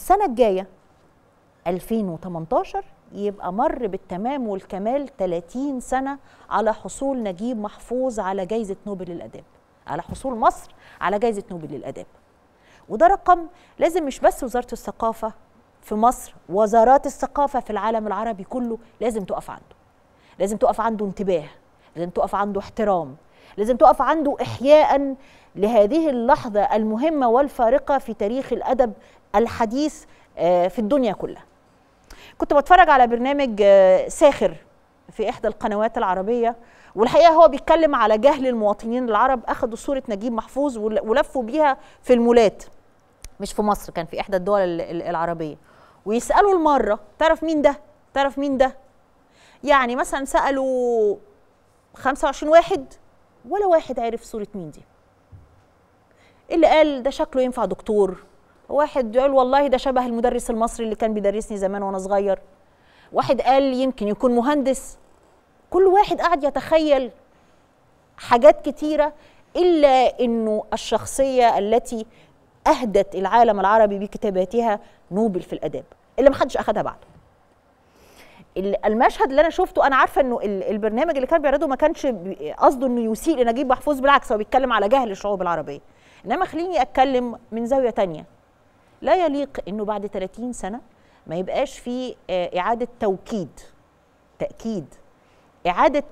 السنة الجاية 2018 يبقى مر بالتمام والكمال 30 سنة على حصول نجيب محفوظ على جايزة نوبل للآداب على حصول مصر على جايزة نوبل للآداب وده رقم لازم مش بس وزارة الثقافة في مصر وزارات الثقافة في العالم العربي كله لازم تقف عنده لازم تقف عنده انتباه لازم تقف عنده احترام لازم تقف عنده إحياء لهذه اللحظة المهمة والفارقة في تاريخ الأدب الحديث آه، في الدنيا كلها كنت بتفرج على برنامج آه، ساخر في إحدى القنوات العربية والحقيقه هو بيتكلم على جهل المواطنين العرب اخذوا صوره نجيب محفوظ ولفوا بيها في المولات مش في مصر كان في احدى الدول العربيه ويسالوا المره تعرف مين ده تعرف مين ده يعني مثلا سالوا 25 واحد ولا واحد عرف صوره مين دي اللي قال ده شكله ينفع دكتور واحد يقول والله ده شبه المدرس المصري اللي كان بيدرسني زمان وانا صغير واحد قال يمكن يكون مهندس كل واحد قاعد يتخيل حاجات كتيره الا انه الشخصيه التي اهدت العالم العربي بكتاباتها نوبل في الاداب اللي محدش اخدها بعده المشهد اللي انا شفته انا عارفه انه البرنامج اللي كان بيعرضه ما كانش قصده انه يسيء لنجيب محفوظ بالعكس هو بيتكلم على جهل الشعوب العربيه انما خليني اتكلم من زاويه تانية لا يليق انه بعد 30 سنه ما يبقاش في آه، اعاده توكيد تاكيد اعاده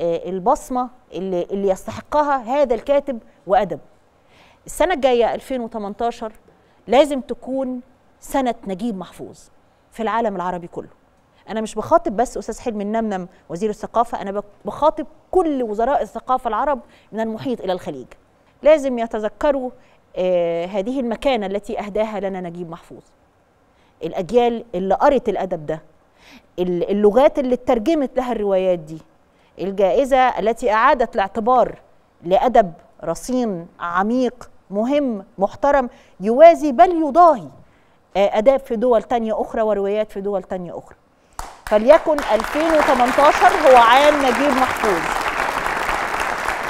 آه، البصمه اللي, اللي يستحقها هذا الكاتب وادب السنه الجايه 2018 لازم تكون سنه نجيب محفوظ في العالم العربي كله انا مش بخاطب بس استاذ حلمي النمنم وزير الثقافه انا بخاطب كل وزراء الثقافه العرب من المحيط الى الخليج لازم يتذكروا آه هذه المكانه التي اهداها لنا نجيب محفوظ الاجيال اللي قرت الادب ده اللغات اللي اترجمت لها الروايات دي الجائزه التي اعادت الاعتبار لادب رصين عميق مهم محترم يوازي بل يضاهي آه، آداب في دول تانية أخرى وروايات في دول تانية أخرى فليكن 2018 هو عام نجيب محفوظ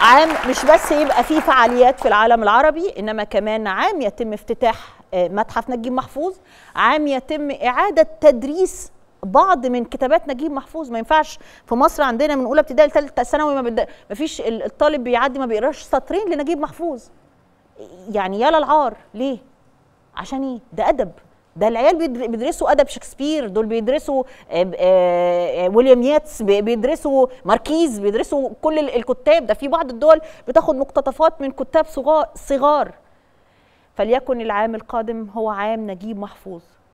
عام مش بس يبقى فيه فعاليات في العالم العربي انما كمان عام يتم افتتاح آه، متحف نجيب محفوظ عام يتم اعاده تدريس بعض من كتابات نجيب محفوظ ما ينفعش في مصر عندنا من اولى ابتدائي لثالثه ثانوي ما, بد... فيش الطالب بيعدي ما بيقراش سطرين لنجيب محفوظ يعني يا للعار ليه عشان ايه ده ادب ده العيال بيدرسوا ادب شكسبير دول بيدرسوا آه، آه، آه، ويليام ياتس بيدرسوا ماركيز بيدرسوا كل الكتاب ده في بعض الدول بتاخد مقتطفات من كتاب صغار فليكن العام القادم هو عام نجيب محفوظ